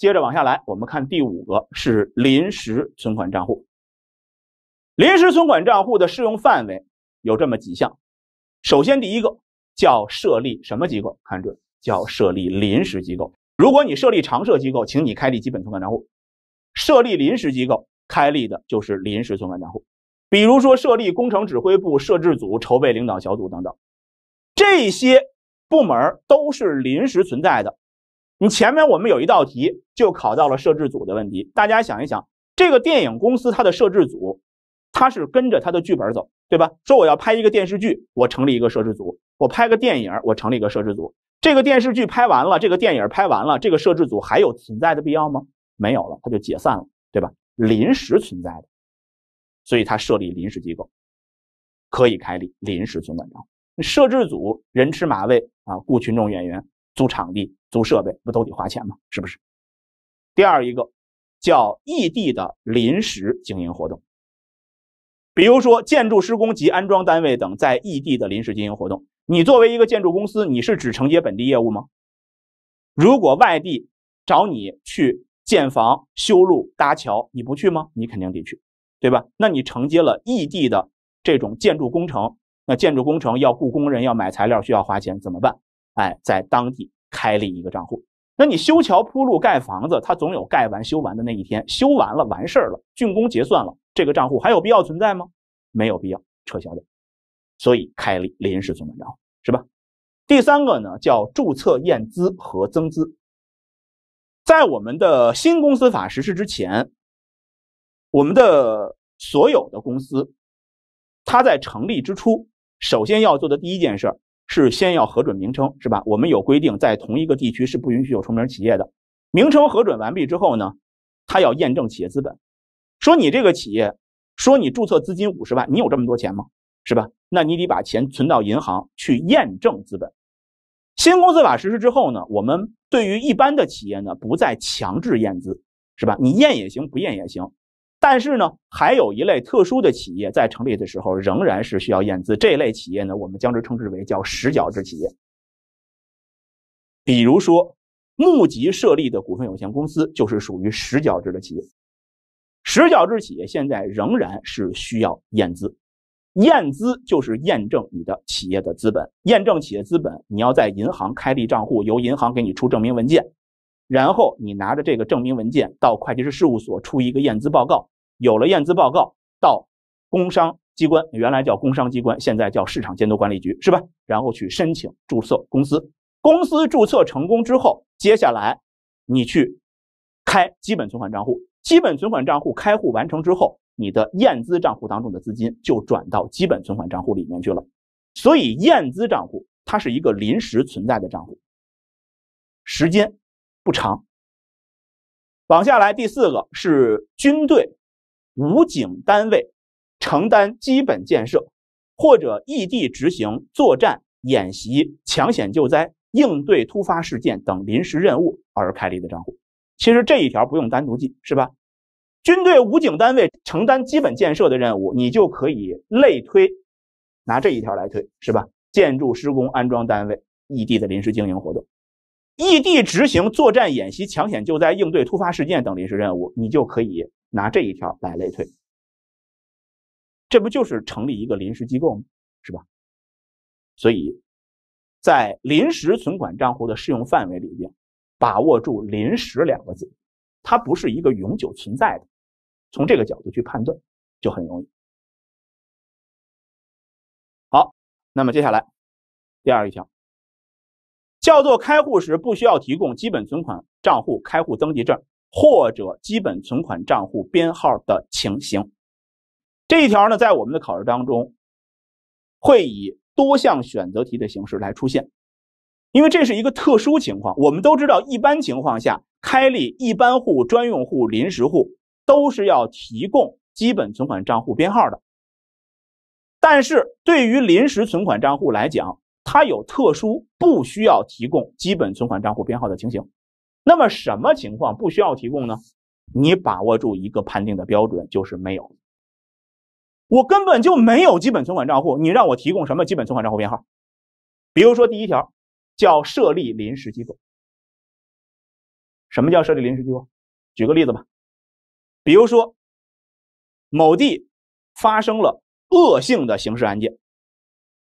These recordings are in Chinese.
接着往下来，我们看第五个是临时存款账户。临时存款账户的适用范围有这么几项。首先，第一个叫设立什么机构？看这叫设立临时机构。如果你设立常设机构，请你开立基本存款账户。设立临时机构开立的就是临时存款账户。比如说设立工程指挥部、设置组、筹备领导小组等等，这些部门都是临时存在的。你前面我们有一道题就考到了摄制组的问题，大家想一想，这个电影公司它的摄制组，它是跟着它的剧本走，对吧？说我要拍一个电视剧，我成立一个摄制组；我拍个电影，我成立一个摄制组。这个电视剧拍完了，这个电影拍完了，这个摄制组还有存在的必要吗？没有了，它就解散了，对吧？临时存在的，所以它设立临时机构，可以开立临时存款账户。摄制组人吃马喂啊，雇群众演员。租场地、租设备，不都得花钱吗？是不是？第二一个叫异地的临时经营活动，比如说建筑施工及安装单位等在异地的临时经营活动。你作为一个建筑公司，你是只承接本地业务吗？如果外地找你去建房、修路、搭桥，你不去吗？你肯定得去，对吧？那你承接了异地的这种建筑工程，那建筑工程要雇工人、要买材料，需要花钱，怎么办？哎，在当地开立一个账户。那你修桥铺路盖房子，它总有盖完修完的那一天。修完了完事儿了，竣工结算了，这个账户还有必要存在吗？没有必要，撤销掉。所以开立临时存款账户是吧？第三个呢，叫注册验资和增资。在我们的新公司法实施之前，我们的所有的公司，它在成立之初，首先要做的第一件事是先要核准名称，是吧？我们有规定，在同一个地区是不允许有重名企业的。名称核准完毕之后呢，他要验证企业资本，说你这个企业，说你注册资金五十万，你有这么多钱吗？是吧？那你得把钱存到银行去验证资本。新公司法实施之后呢，我们对于一般的企业呢，不再强制验资，是吧？你验也行，不验也行。但是呢，还有一类特殊的企业，在成立的时候仍然是需要验资。这类企业呢，我们将之称之为叫实缴制企业。比如说，募集设立的股份有限公司就是属于实缴制的企业。实缴制企业现在仍然是需要验资，验资就是验证你的企业的资本，验证企业资本，你要在银行开立账户，由银行给你出证明文件。然后你拿着这个证明文件到会计师事务所出一个验资报告，有了验资报告，到工商机关（原来叫工商机关，现在叫市场监督管理局）是吧？然后去申请注册公司。公司注册成功之后，接下来你去开基本存款账户。基本存款账户开户完成之后，你的验资账户当中的资金就转到基本存款账户里面去了。所以，验资账户它是一个临时存在的账户，时间。不长，往下来第四个是军队、武警单位承担基本建设或者异地执行作战、演习、抢险救灾、应对突发事件等临时任务而开立的账户。其实这一条不用单独记，是吧？军队、武警单位承担基本建设的任务，你就可以类推，拿这一条来推，是吧？建筑施工安装单位异地的临时经营活动。异地执行作战演习、抢险救灾、应对突发事件等临时任务，你就可以拿这一条来类推。这不就是成立一个临时机构吗？是吧？所以，在临时存款账户的适用范围里边，把握住“临时”两个字，它不是一个永久存在的。从这个角度去判断，就很容易。好，那么接下来第二一条。叫做开户时不需要提供基本存款账户开户登记证或者基本存款账户编号的情形，这一条呢，在我们的考试当中会以多项选择题的形式来出现，因为这是一个特殊情况。我们都知道，一般情况下，开立一般户、专用户、临时户都是要提供基本存款账户编号的，但是对于临时存款账户来讲。它有特殊不需要提供基本存款账户编号的情形，那么什么情况不需要提供呢？你把握住一个判定的标准，就是没有，我根本就没有基本存款账户，你让我提供什么基本存款账户编号？比如说第一条叫设立临时机构，什么叫设立临时机构？举个例子吧，比如说某地发生了恶性的刑事案件，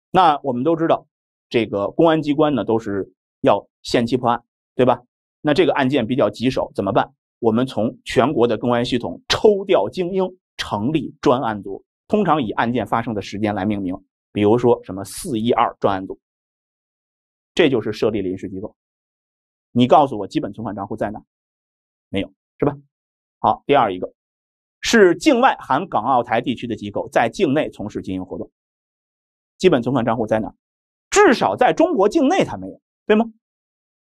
那我们都知道。这个公安机关呢，都是要限期破案，对吧？那这个案件比较棘手，怎么办？我们从全国的公安系统抽调精英，成立专案组，通常以案件发生的时间来命名，比如说什么“四一二专案组”，这就是设立临时机构。你告诉我，基本存款账户在哪？没有，是吧？好，第二一个，是境外含港澳台地区的机构在境内从事经营活动，基本存款账户在哪？至少在中国境内，它没有，对吗？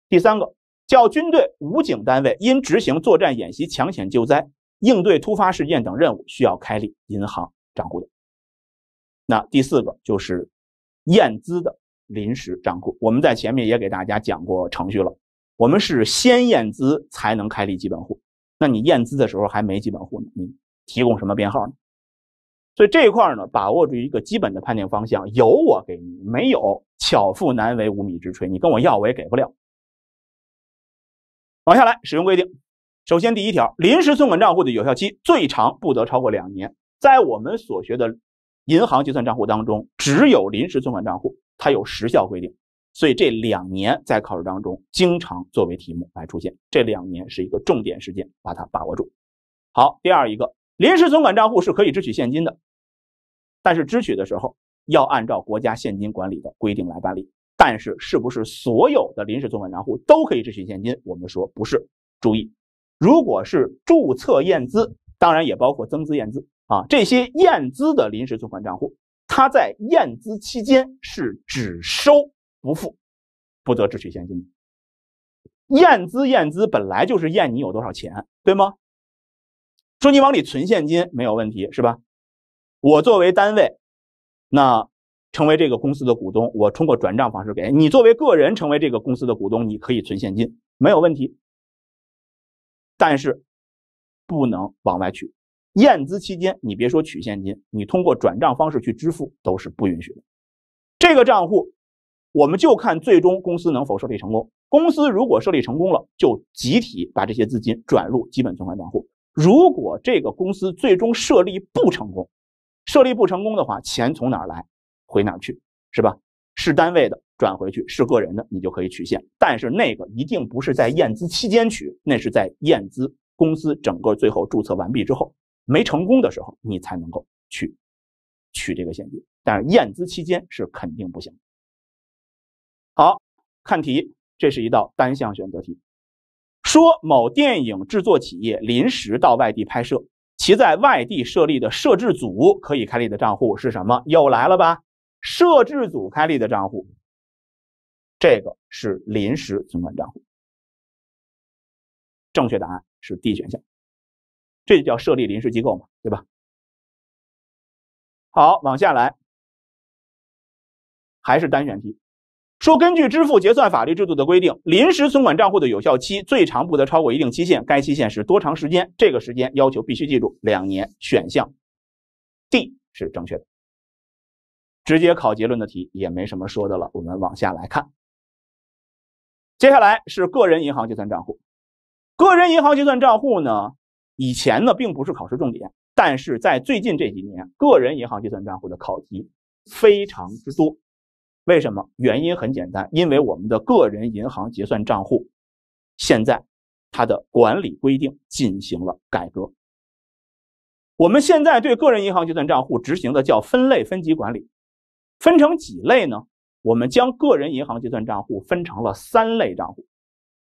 第三个，叫军队武警单位因执行作战演习、抢险救灾、应对突发事件等任务需要开立银行账户的。那第四个就是验资的临时账户。我们在前面也给大家讲过程序了，我们是先验资才能开立基本户。那你验资的时候还没基本户呢，你提供什么编号呢？所以这一块呢，把握住一个基本的判定方向。有我给你，没有巧妇难为无米之炊，你跟我要我也给不了。往下来使用规定，首先第一条，临时存款账户的有效期最长不得超过两年。在我们所学的银行结算账户当中，只有临时存款账户它有时效规定，所以这两年在考试当中经常作为题目来出现，这两年是一个重点时间，把它把握住。好，第二一个，临时存款账户是可以支取现金的。但是支取的时候要按照国家现金管理的规定来办理。但是，是不是所有的临时存款账户都可以支取现金？我们说不是。注意，如果是注册验资，当然也包括增资验资啊，这些验资的临时存款账户，它在验资期间是只收不付，不得支取现金。验资验资本来就是验你有多少钱，对吗？说你往里存现金没有问题，是吧？我作为单位，那成为这个公司的股东，我通过转账方式给你；作为个人成为这个公司的股东，你可以存现金，没有问题。但是不能往外取。验资期间，你别说取现金，你通过转账方式去支付都是不允许的。这个账户，我们就看最终公司能否设立成功。公司如果设立成功了，就集体把这些资金转入基本存款账户；如果这个公司最终设立不成功，设立不成功的话，钱从哪儿来，回哪儿去，是吧？是单位的转回去，是个人的你就可以取现，但是那个一定不是在验资期间取，那是在验资公司整个最后注册完毕之后，没成功的时候你才能够去取这个现金，但是验资期间是肯定不行。好看题，这是一道单项选择题，说某电影制作企业临时到外地拍摄。其在外地设立的设置组可以开立的账户是什么？又来了吧？设置组开立的账户，这个是临时存款账户。正确答案是 D 选项，这就叫设立临时机构嘛，对吧？好，往下来，还是单选题。说根据支付结算法律制度的规定，临时存款账户的有效期最长不得超过一定期限，该期限是多长时间？这个时间要求必须记住，两年。选项 D 是正确的。直接考结论的题也没什么说的了，我们往下来看。接下来是个人银行结算账户，个人银行结算账户呢，以前呢并不是考试重点，但是在最近这几年，个人银行结算账户的考题非常之多。为什么？原因很简单，因为我们的个人银行结算账户现在它的管理规定进行了改革。我们现在对个人银行结算账户执行的叫分类分级管理，分成几类呢？我们将个人银行结算账户分成了三类账户。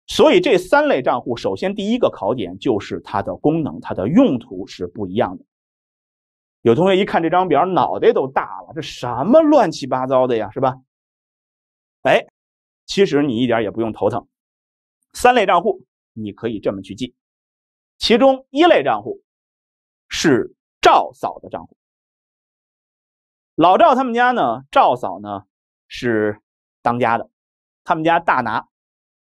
所以这三类账户，首先第一个考点就是它的功能、它的用途是不一样的。有同学一看这张表，脑袋都大了，这什么乱七八糟的呀，是吧？哎，其实你一点也不用头疼，三类账户你可以这么去记，其中一类账户是赵嫂的账户。老赵他们家呢，赵嫂呢是当家的，他们家大拿，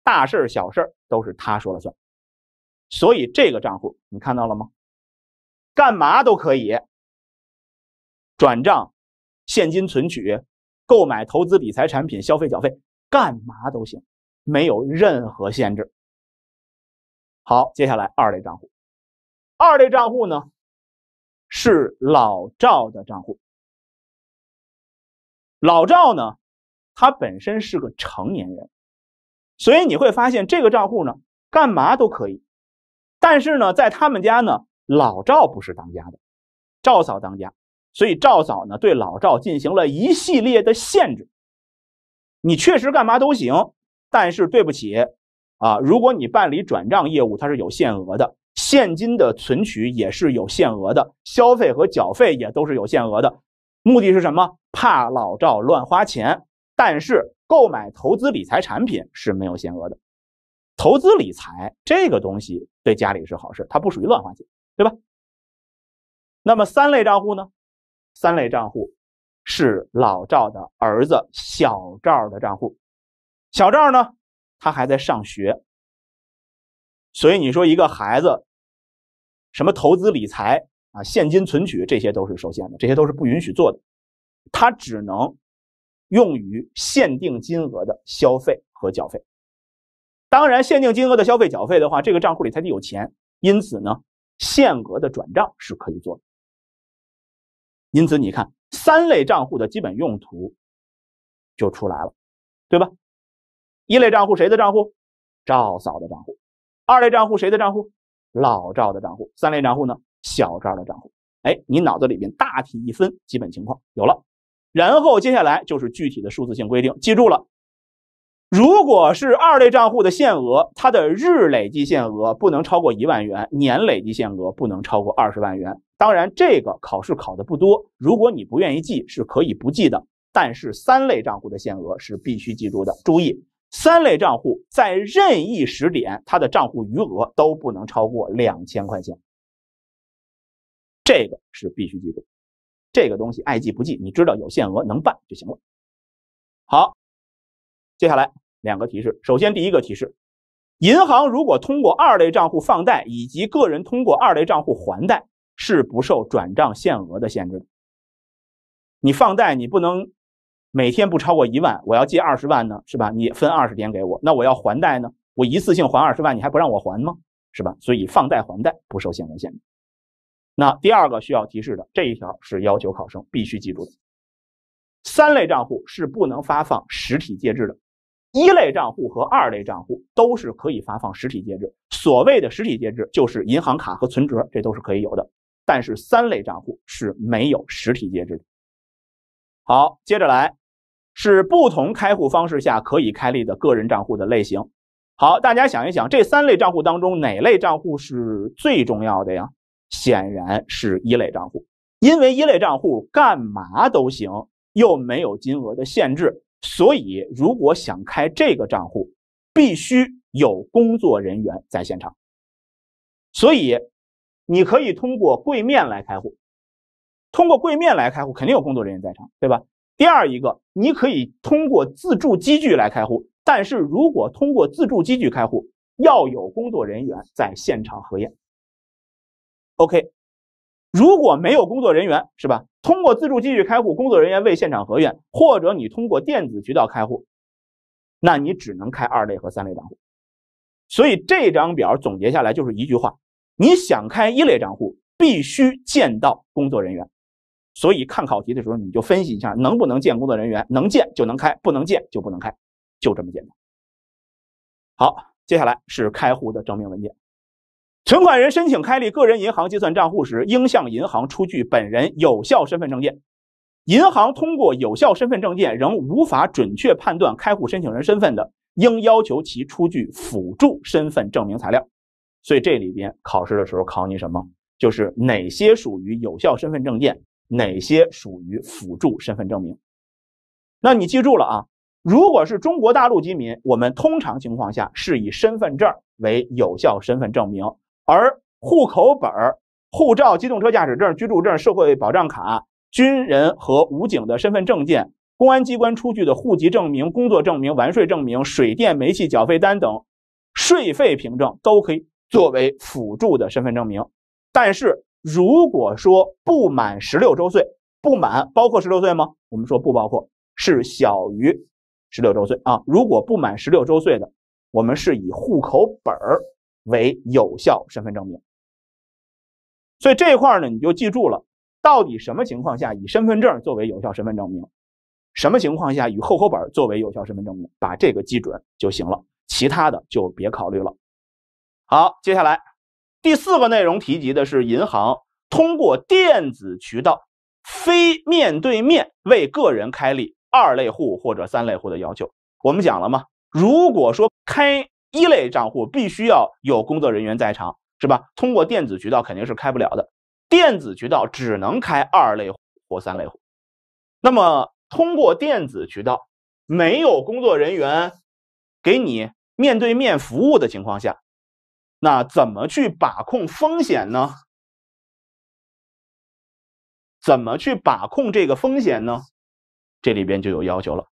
大事小事都是他说了算，所以这个账户你看到了吗？干嘛都可以。转账、现金存取、购买投资理财产品、消费缴费，干嘛都行，没有任何限制。好，接下来二类账户，二类账户呢是老赵的账户。老赵呢，他本身是个成年人，所以你会发现这个账户呢，干嘛都可以。但是呢，在他们家呢，老赵不是当家的，赵嫂当家。所以赵嫂呢，对老赵进行了一系列的限制。你确实干嘛都行，但是对不起，啊，如果你办理转账业务，它是有限额的；现金的存取也是有限额的；消费和缴费也都是有限额的。目的是什么？怕老赵乱花钱。但是购买投资理财产品是没有限额的。投资理财这个东西对家里是好事，它不属于乱花钱，对吧？那么三类账户呢？三类账户是老赵的儿子小赵的账户。小赵呢，他还在上学，所以你说一个孩子，什么投资理财啊、现金存取，这些都是受限的，这些都是不允许做的。他只能用于限定金额的消费和缴费。当然，限定金额的消费缴费的话，这个账户里还得有钱。因此呢，限额的转账是可以做的。因此，你看三类账户的基本用途就出来了，对吧？一类账户谁的账户？赵嫂的账户。二类账户谁的账户？老赵的账户。三类账户呢？小赵的账户。哎，你脑子里边大体一分基本情况有了，然后接下来就是具体的数字性规定，记住了。如果是二类账户的限额，它的日累计限额不能超过一万元，年累计限额不能超过二十万元。当然，这个考试考的不多，如果你不愿意记是可以不记的。但是三类账户的限额是必须记住的。注意，三类账户在任意时点，它的账户余额都不能超过两千块钱，这个是必须记住。这个东西爱记不记，你知道有限额能办就行了。好，接下来两个提示。首先，第一个提示，银行如果通过二类账户放贷，以及个人通过二类账户还贷。是不受转账限额的限制的。你放贷，你不能每天不超过一万，我要借二十万呢，是吧？你分二十天给我，那我要还贷呢，我一次性还二十万，你还不让我还吗？是吧？所以放贷还贷不受限额限制。那第二个需要提示的这一条是要求考生必须记住的：三类账户是不能发放实体介质的，一类账户和二类账户都是可以发放实体介质。所谓的实体介质就是银行卡和存折，这都是可以有的。但是三类账户是没有实体介质的。好，接着来是不同开户方式下可以开立的个人账户的类型。好，大家想一想，这三类账户当中哪类账户是最重要的呀？显然是一类账户，因为一类账户干嘛都行，又没有金额的限制，所以如果想开这个账户，必须有工作人员在现场。所以。你可以通过柜面来开户，通过柜面来开户肯定有工作人员在场，对吧？第二一个，你可以通过自助机具来开户，但是如果通过自助机具开户，要有工作人员在现场核验。OK，如果没有工作人员是吧？通过自助机具开户，工作人员未现场核验，或者你通过电子渠道开户，那你只能开二类和三类账户。所以这张表总结下来就是一句话。你想开一类账户，必须见到工作人员，所以看考题的时候你就分析一下能不能见工作人员，能见就能开，不能见就不能开，就这么简单。好，接下来是开户的证明文件。存款人申请开立个人银行结算账户时，应向银行出具本人有效身份证件。银行通过有效身份证件仍无法准确判断开户申请人身份的，应要求其出具辅助身份证明材料。所以这里边考试的时候考你什么？就是哪些属于有效身份证件，哪些属于辅助身份证明。那你记住了啊？如果是中国大陆居民，我们通常情况下是以身份证为有效身份证明，而户口本、护照、机动车驾驶证、居住证、社会保障卡、军人和武警的身份证件、公安机关出具的户籍证明、工作证明、完税证明、水电煤气缴费单等税费凭证都可以。作为辅助的身份证明，但是如果说不满十六周岁，不满包括十六岁吗？我们说不包括，是小于十六周岁啊。如果不满十六周岁的，我们是以户口本儿为有效身份证明。所以这一块呢，你就记住了，到底什么情况下以身份证作为有效身份证明，什么情况下以户口本作为有效身份证明，把这个记准就行了，其他的就别考虑了。好，接下来第四个内容提及的是银行通过电子渠道非面对面为个人开立二类户或者三类户的要求。我们讲了吗？如果说开一类账户，必须要有工作人员在场，是吧？通过电子渠道肯定是开不了的，电子渠道只能开二类户或三类户。那么通过电子渠道没有工作人员给你面对面服务的情况下。那怎么去把控风险呢？怎么去把控这个风险呢？这里边就有要求了，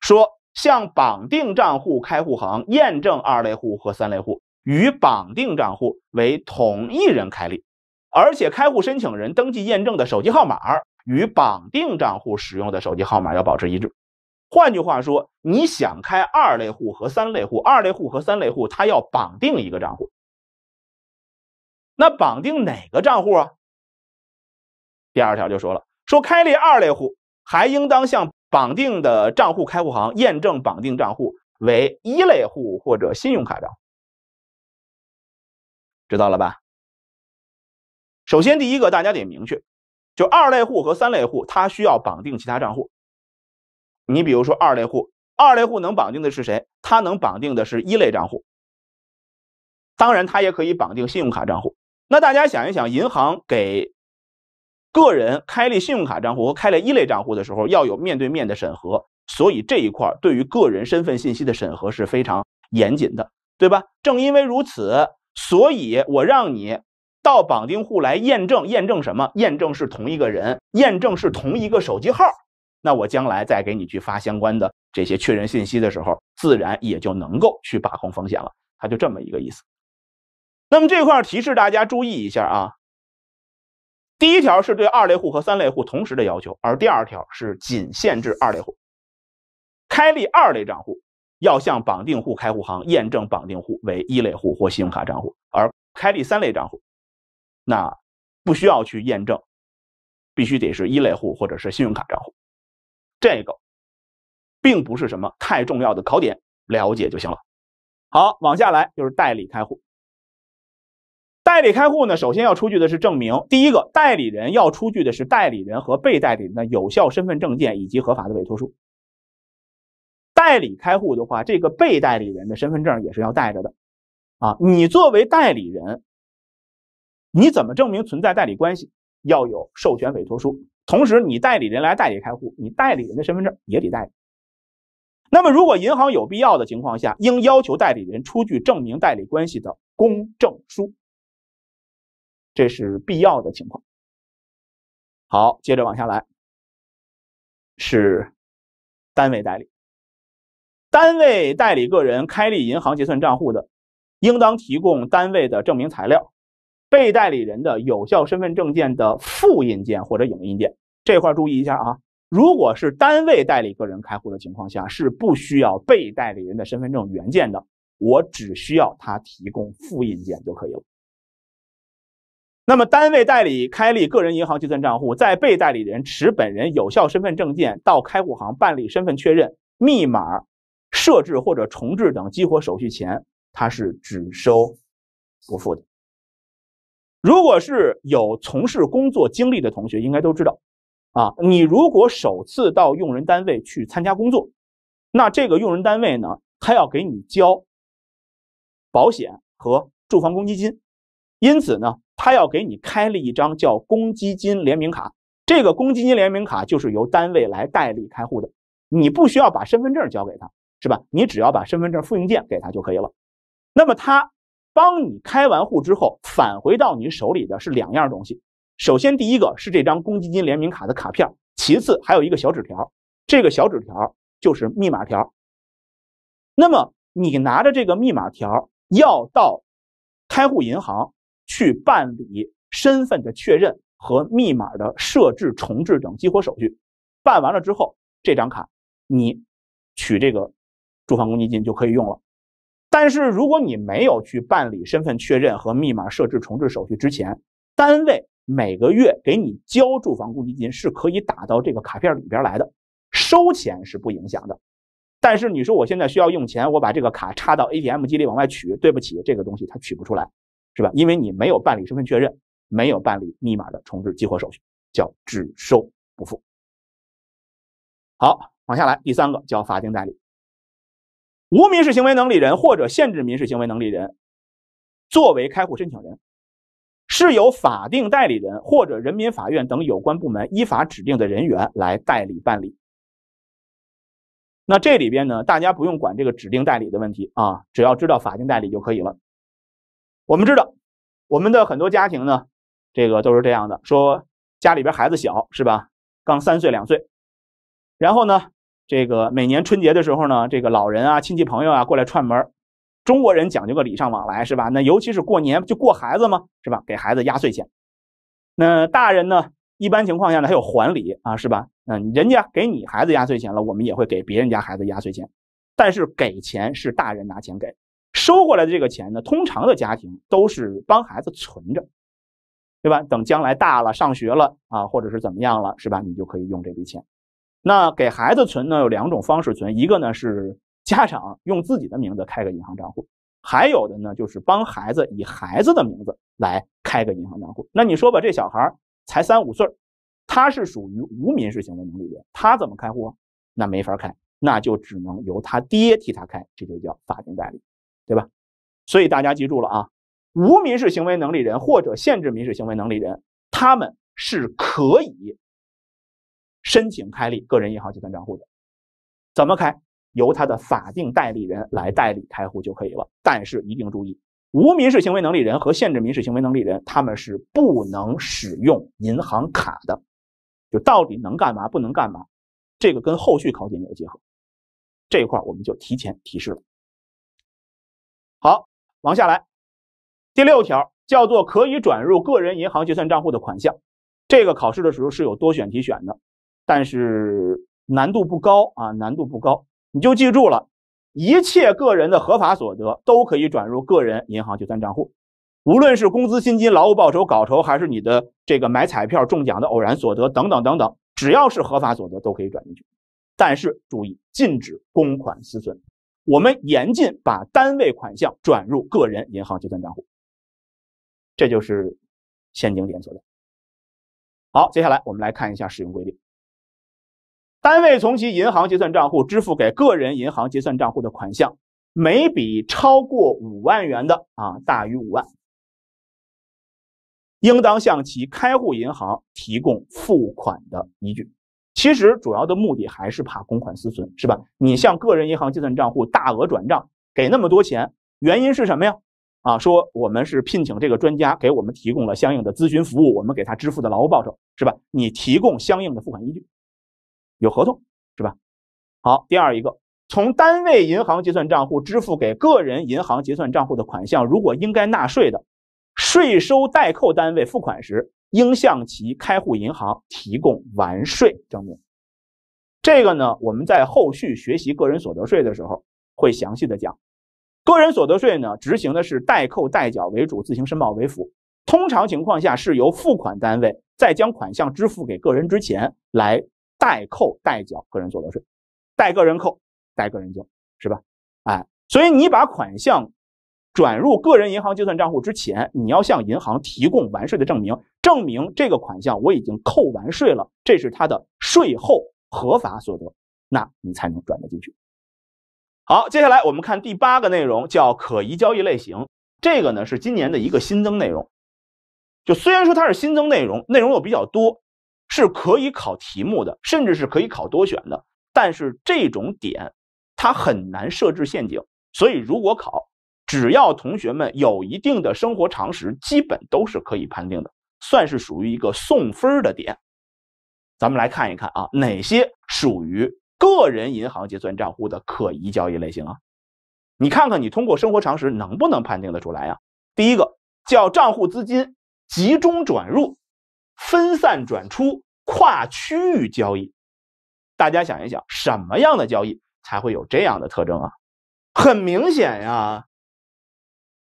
说向绑定账户开户行验证二类户和三类户与绑定账户为同一人开立，而且开户申请人登记验证的手机号码与绑定账户使用的手机号码要保持一致。换句话说，你想开二类户和三类户，二类户和三类户它要绑定一个账户。那绑定哪个账户啊？第二条就说了，说开立二类户还应当向绑定的账户开户行验证绑定账户为一类户或者信用卡账，知道了吧？首先第一个大家得明确，就二类户和三类户它需要绑定其他账户。你比如说二类户，二类户能绑定的是谁？它能绑定的是一类账户。当然，它也可以绑定信用卡账户。那大家想一想，银行给个人开立信用卡账户和开立一类账户的时候，要有面对面的审核。所以这一块对于个人身份信息的审核是非常严谨的，对吧？正因为如此，所以我让你到绑定户来验证，验证什么？验证是同一个人，验证是同一个手机号。那我将来再给你去发相关的这些确认信息的时候，自然也就能够去把控风险了。它就这么一个意思。那么这块提示大家注意一下啊。第一条是对二类户和三类户同时的要求，而第二条是仅限制二类户。开立二类账户要向绑定户开户行验证绑定户为一类户或信用卡账户，而开立三类账户，那不需要去验证，必须得是一类户或者是信用卡账户。这个，并不是什么太重要的考点，了解就行了。好，往下来就是代理开户。代理开户呢，首先要出具的是证明。第一个，代理人要出具的是代理人和被代理人的有效身份证件以及合法的委托书。代理开户的话，这个被代理人的身份证也是要带着的。啊，你作为代理人，你怎么证明存在代理关系？要有授权委托书。同时，你代理人来代理开户，你代理人的身份证也得带。那么，如果银行有必要的情况下，应要求代理人出具证明代理关系的公证书。这是必要的情况。好，接着往下来，是单位代理。单位代理个人开立银行结算账户的，应当提供单位的证明材料。被代理人的有效身份证件的复印件或者影印件，这块注意一下啊。如果是单位代理个人开户的情况下，是不需要被代理人的身份证原件的，我只需要他提供复印件就可以了。那么，单位代理开立个人银行结算账户，在被代理人持本人有效身份证件到开户行办理身份确认、密码设置或者重置等激活手续前，他是只收不付的。如果是有从事工作经历的同学，应该都知道，啊，你如果首次到用人单位去参加工作，那这个用人单位呢，他要给你交保险和住房公积金，因此呢，他要给你开了一张叫公积金联名卡。这个公积金联名卡就是由单位来代理开户的，你不需要把身份证交给他，是吧？你只要把身份证复印件给他就可以了。那么他。帮你开完户之后，返回到你手里的是两样东西。首先，第一个是这张公积金联名卡的卡片，其次还有一个小纸条。这个小纸条就是密码条。那么，你拿着这个密码条，要到开户银行去办理身份的确认和密码的设置、重置等激活手续。办完了之后，这张卡你取这个住房公积金就可以用了。但是如果你没有去办理身份确认和密码设置重置手续之前，单位每个月给你交住房公积金是可以打到这个卡片里边来的，收钱是不影响的。但是你说我现在需要用钱，我把这个卡插到 ATM 机里往外取，对不起，这个东西它取不出来，是吧？因为你没有办理身份确认，没有办理密码的重置激活手续，叫只收不付。好，往下来第三个叫法定代理。无民事行为能力人或者限制民事行为能力人作为开户申请人，是由法定代理人或者人民法院等有关部门依法指定的人员来代理办理。那这里边呢，大家不用管这个指定代理的问题啊，只要知道法定代理就可以了。我们知道，我们的很多家庭呢，这个都是这样的，说家里边孩子小是吧，刚三岁两岁，然后呢。这个每年春节的时候呢，这个老人啊、亲戚朋友啊过来串门，中国人讲究个礼尚往来是吧？那尤其是过年就过孩子嘛是吧？给孩子压岁钱，那大人呢，一般情况下呢，还有还礼啊是吧？嗯，人家给你孩子压岁钱了，我们也会给别人家孩子压岁钱，但是给钱是大人拿钱给，收过来的这个钱呢，通常的家庭都是帮孩子存着，对吧？等将来大了上学了啊，或者是怎么样了是吧？你就可以用这笔钱。那给孩子存呢有两种方式存，一个呢是家长用自己的名字开个银行账户，还有的呢就是帮孩子以孩子的名字来开个银行账户。那你说吧，这小孩才三五岁他是属于无民事行为能力人，他怎么开户那没法开，那就只能由他爹替他开，这就叫法定代理，对吧？所以大家记住了啊，无民事行为能力人或者限制民事行为能力人，他们是可以。申请开立个人银行结算账户的，怎么开？由他的法定代理人来代理开户就可以了。但是一定注意，无民事行为能力人和限制民事行为能力人，他们是不能使用银行卡的。就到底能干嘛，不能干嘛，这个跟后续考点有结合，这一块我们就提前提示了。好，往下来，第六条叫做可以转入个人银行结算账户的款项，这个考试的时候是有多选题选的。但是难度不高啊，难度不高，你就记住了，一切个人的合法所得都可以转入个人银行结算账户，无论是工资薪金、劳务报酬、稿酬，还是你的这个买彩票中奖的偶然所得等等等等，只要是合法所得都可以转进去。但是注意，禁止公款私存，我们严禁把单位款项转入个人银行结算账户，这就是陷阱点所在。好，接下来我们来看一下使用规定。单位从其银行结算账户支付给个人银行结算账户的款项，每笔超过五万元的啊，大于五万，应当向其开户银行提供付款的依据。其实主要的目的还是怕公款私存，是吧？你向个人银行结算账户大额转账给那么多钱，原因是什么呀？啊，说我们是聘请这个专家给我们提供了相应的咨询服务，我们给他支付的劳务报酬，是吧？你提供相应的付款依据。有合同是吧？好，第二一个，从单位银行结算账户支付给个人银行结算账户的款项，如果应该纳税的，税收代扣单位付款时，应向其开户银行提供完税证明。这个呢，我们在后续学习个人所得税的时候会详细的讲。个人所得税呢，执行的是代扣代缴为主，自行申报为辅。通常情况下，是由付款单位在将款项支付给个人之前来。代扣代缴个人所得税，代个人扣，代个人交，是吧？哎，所以你把款项转入个人银行结算账户之前，你要向银行提供完税的证明，证明这个款项我已经扣完税了，这是他的税后合法所得，那你才能转得进去。好，接下来我们看第八个内容，叫可疑交易类型，这个呢是今年的一个新增内容，就虽然说它是新增内容，内容又比较多。是可以考题目的，甚至是可以考多选的，但是这种点，它很难设置陷阱，所以如果考，只要同学们有一定的生活常识，基本都是可以判定的，算是属于一个送分的点。咱们来看一看啊，哪些属于个人银行结算账户的可疑交易类型啊？你看看你通过生活常识能不能判定的出来呀？第一个叫账户资金集中转入。分散转出，跨区域交易。大家想一想，什么样的交易才会有这样的特征啊？很明显呀，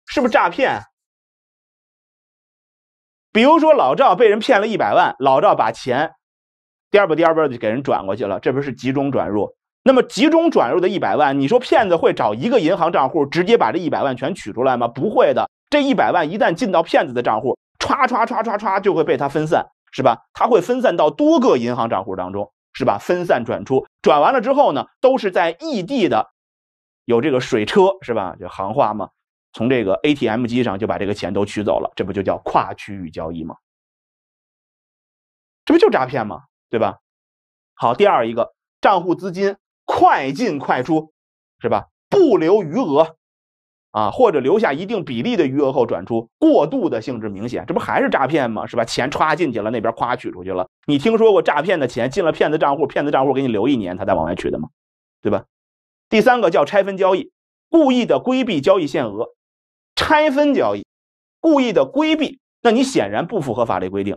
是不是诈骗？比如说老赵被人骗了一百万，老赵把钱第二波、第二波就给人转过去了，这不是集中转入？那么集中转入的一百万，你说骗子会找一个银行账户直接把这一百万全取出来吗？不会的，这一百万一旦进到骗子的账户。叉叉叉叉叉就会被它分散，是吧？它会分散到多个银行账户当中，是吧？分散转出，转完了之后呢，都是在异地的，有这个水车，是吧？就行话嘛，从这个 ATM 机上就把这个钱都取走了，这不就叫跨区域交易吗？这不就诈骗吗？对吧？好，第二一个账户资金快进快出，是吧？不留余额。啊，或者留下一定比例的余额后转出，过度的性质明显，这不还是诈骗吗？是吧？钱歘进去了，那边咵取出去了。你听说过诈骗的钱进了骗子账户，骗子账户给你留一年，他再往外取的吗？对吧？第三个叫拆分交易，故意的规避交易限额，拆分交易，故意的规避，那你显然不符合法律规定，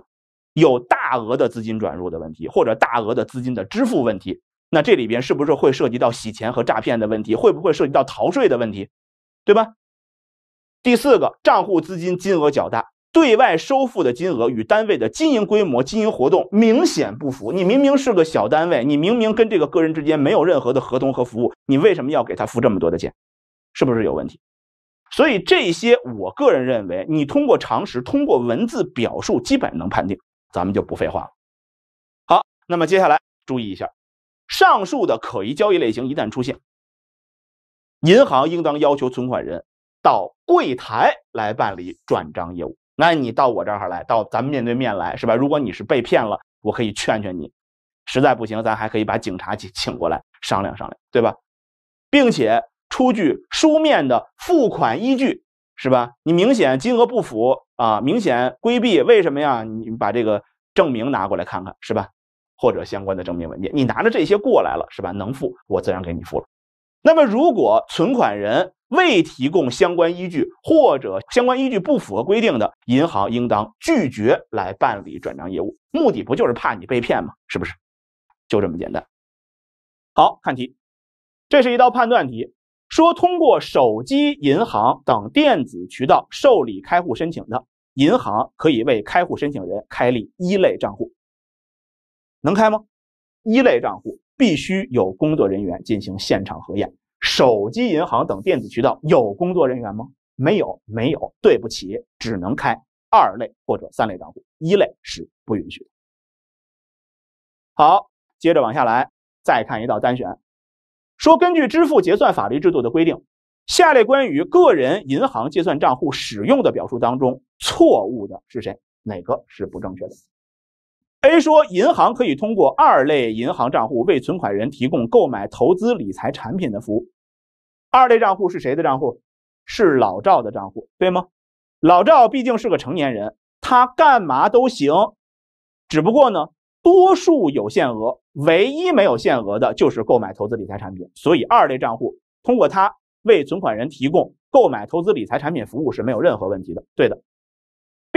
有大额的资金转入的问题，或者大额的资金的支付问题，那这里边是不是会涉及到洗钱和诈骗的问题？会不会涉及到逃税的问题？对吧？第四个，账户资金金额较大，对外收付的金额与单位的经营规模、经营活动明显不符。你明明是个小单位，你明明跟这个个人之间没有任何的合同和服务，你为什么要给他付这么多的钱？是不是有问题？所以这些，我个人认为，你通过常识，通过文字表述，基本能判定。咱们就不废话了。好，那么接下来注意一下，上述的可疑交易类型一旦出现。银行应当要求存款人到柜台来办理转账业务。那你到我这儿来，到咱们面对面来，是吧？如果你是被骗了，我可以劝劝你，实在不行，咱还可以把警察请请过来商量商量，对吧？并且出具书面的付款依据，是吧？你明显金额不符啊，明显规避，为什么呀？你把这个证明拿过来看看，是吧？或者相关的证明文件，你拿着这些过来了，是吧？能付，我自然给你付了。那么，如果存款人未提供相关依据或者相关依据不符合规定的，银行应当拒绝来办理转账业务。目的不就是怕你被骗吗？是不是？就这么简单。好看题，这是一道判断题，说通过手机银行等电子渠道受理开户申请的银行，可以为开户申请人开立一类账户，能开吗？一类账户。必须有工作人员进行现场核验。手机银行等电子渠道有工作人员吗？没有，没有。对不起，只能开二类或者三类账户，一类是不允许。的。好，接着往下来，再看一道单选。说根据支付结算法律制度的规定，下列关于个人银行结算账户使用的表述当中错误的是谁？哪个是不正确的？A 说，银行可以通过二类银行账户为存款人提供购买投资理财产品的服务。二类账户是谁的账户？是老赵的账户，对吗？老赵毕竟是个成年人，他干嘛都行。只不过呢，多数有限额，唯一没有限额的就是购买投资理财产品。所以，二类账户通过他为存款人提供购买投资理财产品服务是没有任何问题的。对的。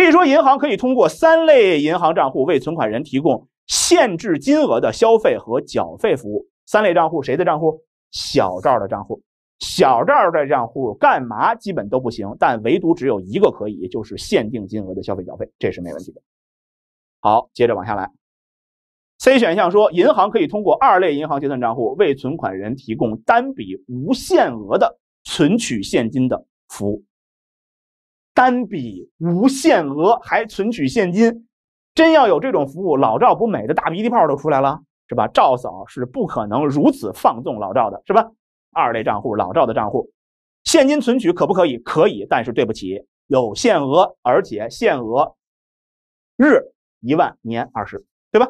以说，银行可以通过三类银行账户为存款人提供限制金额的消费和缴费服务。三类账户谁的账户？小赵的账户。小赵的账户干嘛？基本都不行，但唯独只有一个可以，就是限定金额的消费缴费，这是没问题的。好，接着往下来。C 选项说，银行可以通过二类银行结算账户为存款人提供单笔无限额的存取现金的服务。单笔无限额，还存取现金，真要有这种服务，老赵不美的大鼻涕泡都出来了，是吧？赵嫂是不可能如此放纵老赵的，是吧？二类账户，老赵的账户，现金存取可不可以？可以，但是对不起，有限额，而且限额日一万，年二十，对吧？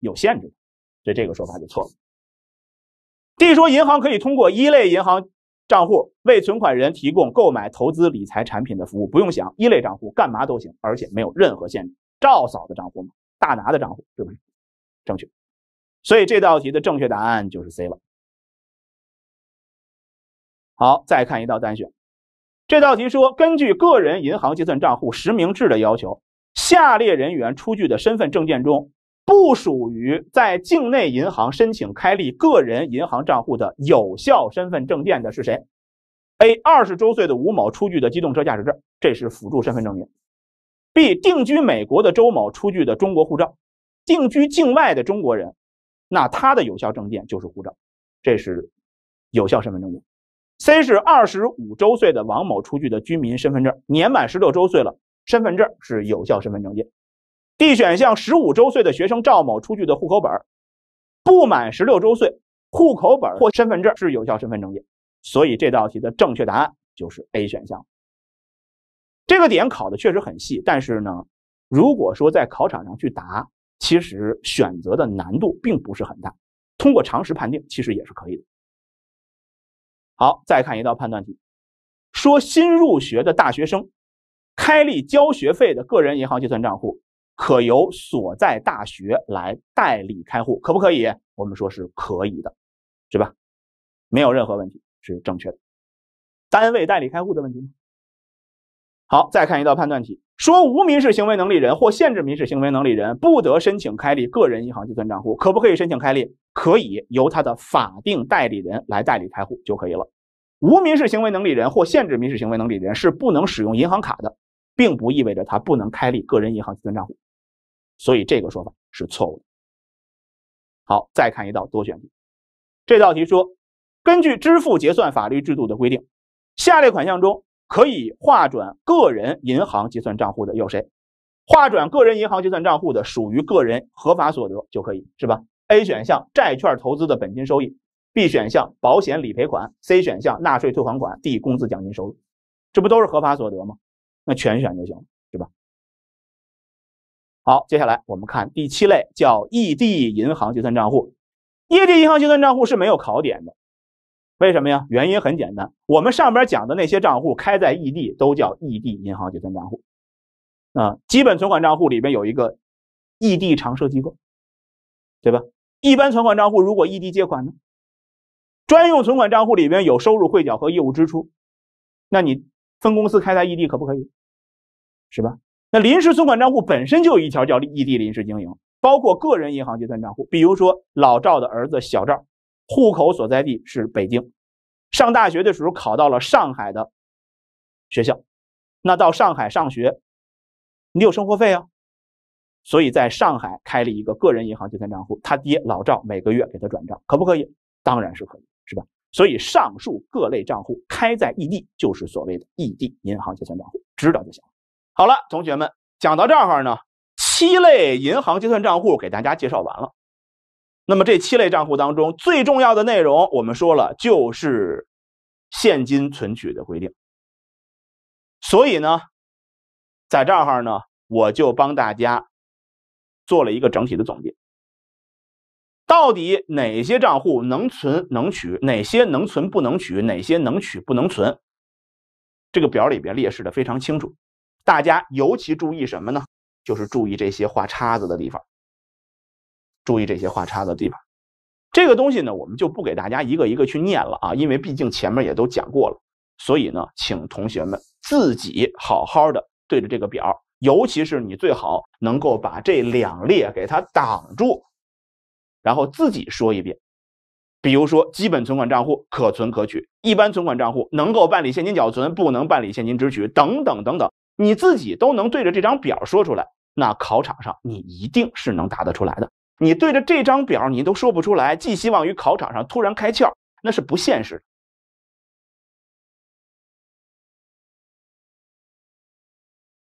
有限制，所以这个说法就错了。D 说银行可以通过一类银行。账户为存款人提供购买投资理财产品的服务，不用想，一类账户干嘛都行，而且没有任何限制。赵嫂的账户嘛，大拿的账户对是？正确。所以这道题的正确答案就是 C 了。好，再看一道单选。这道题说，根据个人银行结算账户实名制的要求，下列人员出具的身份证件中。不属于在境内银行申请开立个人银行账户的有效身份证件的是谁？A 二十周岁的吴某出具的机动车驾驶证，这是辅助身份证明。B 定居美国的周某出具的中国护照，定居境外的中国人，那他的有效证件就是护照，这是有效身份证件。C 是二十五周岁的王某出具的居民身份证，年满十六周岁了，身份证是有效身份证件。D 选项，十五周岁的学生赵某出具的户口本，不满十六周岁，户口本或身份证是有效身份证件，所以这道题的正确答案就是 A 选项。这个点考的确实很细，但是呢，如果说在考场上去答，其实选择的难度并不是很大，通过常识判定其实也是可以的。好，再看一道判断题，说新入学的大学生开立交学费的个人银行结算账户。可由所在大学来代理开户，可不可以？我们说是可以的，是吧？没有任何问题，是正确的。单位代理开户的问题吗？好，再看一道判断题：说无民事行为能力人或限制民事行为能力人不得申请开立个人银行结算账户，可不可以申请开立？可以由他的法定代理人来代理开户就可以了。无民事行为能力人或限制民事行为能力人是不能使用银行卡的，并不意味着他不能开立个人银行结算账户。所以这个说法是错误的。好，再看一道多选题。这道题说，根据支付结算法律制度的规定，下列款项中可以划转个人银行结算账户的有谁？划转个人银行结算账户的属于个人合法所得就可以，是吧？A 选项债券投资的本金收益，B 选项保险理赔款，C 选项纳税退还款，D 工资奖金收入，这不都是合法所得吗？那全选就行了。好，接下来我们看第七类，叫异地银行结算账户。异地银行结算账户是没有考点的，为什么呀？原因很简单，我们上边讲的那些账户开在异地都叫异地银行结算账户啊。基本存款账户里边有一个异地常设机构，对吧？一般存款账户如果异地借款呢？专用存款账户里边有收入汇缴和业务支出，那你分公司开在异地可不可以？是吧？那临时存款账户本身就有一条叫异地临时经营，包括个人银行结算账户。比如说老赵的儿子小赵，户口所在地是北京，上大学的时候考到了上海的学校，那到上海上学，你有生活费啊，所以在上海开了一个个人银行结算账户，他爹老赵每个月给他转账，可不可以？当然是可以，是吧？所以上述各类账户开在异地，就是所谓的异地银行结算账户，知道就行了。好了，同学们，讲到这儿呢，七类银行结算账户给大家介绍完了。那么这七类账户当中最重要的内容，我们说了就是现金存取的规定。所以呢，在这儿呢，我就帮大家做了一个整体的总结。到底哪些账户能存能取，哪些能存不能取，哪些能取不能存，这个表里边列示的非常清楚。大家尤其注意什么呢？就是注意这些画叉子的地方。注意这些画叉子的地方。这个东西呢，我们就不给大家一个一个去念了啊，因为毕竟前面也都讲过了。所以呢，请同学们自己好好的对着这个表，尤其是你最好能够把这两列给它挡住，然后自己说一遍。比如说，基本存款账户可存可取，一般存款账户能够办理现金缴存，不能办理现金支取，等等等等。你自己都能对着这张表说出来，那考场上你一定是能答得出来的。你对着这张表你都说不出来，寄希望于考场上突然开窍，那是不现实。